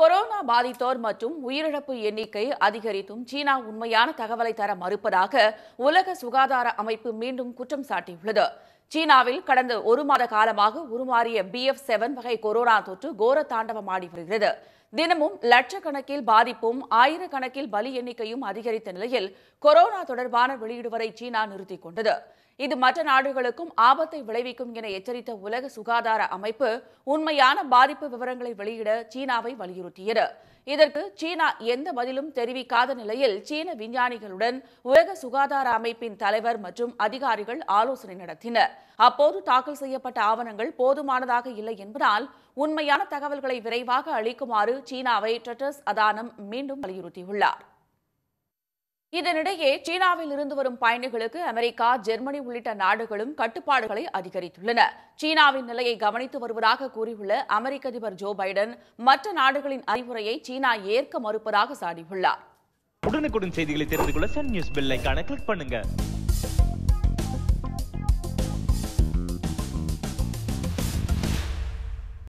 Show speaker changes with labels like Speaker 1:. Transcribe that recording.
Speaker 1: corona பாதித்தோர் மற்றும் உயிரிழப்பு எண்ணிக்கை அதிகரித்தும் சீனா உண்மையான தகவலை தர மறுப்பதாக உலக சுகாதார அமைப்பு மீண்டும் குற்றம் சாட்டியுள்ளது சீனாவில் கடந்த ஒரு மாத காலமாக உருமாறிய பி எஃப் செவன் வகை கொரோனா தொற்று கோர தாண்டவமாடி வருகிறது தினமும் லட்சக்கணக்கில் பாதிப்பும் ஆயிரக்கணக்கில் பலி எண்ணிக்கையும் அதிகரித்த நிலையில் கொரோனா தொடர்பான வெளியிடுவரை சீனா நிறுத்திக் கொண்டது இது மற்ற நாடுகளுக்கும் ஆபத்தை விளைவிக்கும் என எச்சரித்த உலக சுகாதார அமைப்பு உண்மையான பாதிப்பு விவரங்களை வெளியிட சீனாவை வலியுறுத்தியது இதற்கு சீனா எந்த பதிலும் தெரிவிக்காத நிலையில் சீன விஞ்ஞானிகளுடன் உலக சுகாதார அமைப்பின் தலைவர் மற்றும் அதிகாரிகள் ஆலோசனை நடத்தினர் அப்போது தாக்கல் செய்யப்பட்ட ஆவணங்கள் போதுமானதாக இல்லை என்பதால் உண்மையான தகவல்களை விரைவாக அளிக்குமாறு சீனாவை டெட்ரஸ் அதானம் மீண்டும் வலியுறுத்தியுள்ளார் இதனிடையே சீனாவில் இருந்து வரும் பயணிகளுக்கு அமெரிக்கா ஜெர்மனி உள்ளிட்ட நாடுகளும் கட்டுப்பாடுகளை அதிகரித்துள்ளன சீனாவின் நிலையை கவனித்து வருவதாக கூறியுள்ள அமெரிக்க அதிபர் ஜோ பைடன் மற்ற நாடுகளின் அறிவுரையை சீனா ஏற்க மறுப்பதாக சாடியுள்ளார்
Speaker 2: உடனுக்குடன் செய்திகளை தெரிந்து கொள்ள சன் நியூஸ் பெல் கிளிக் பண்ணுங்க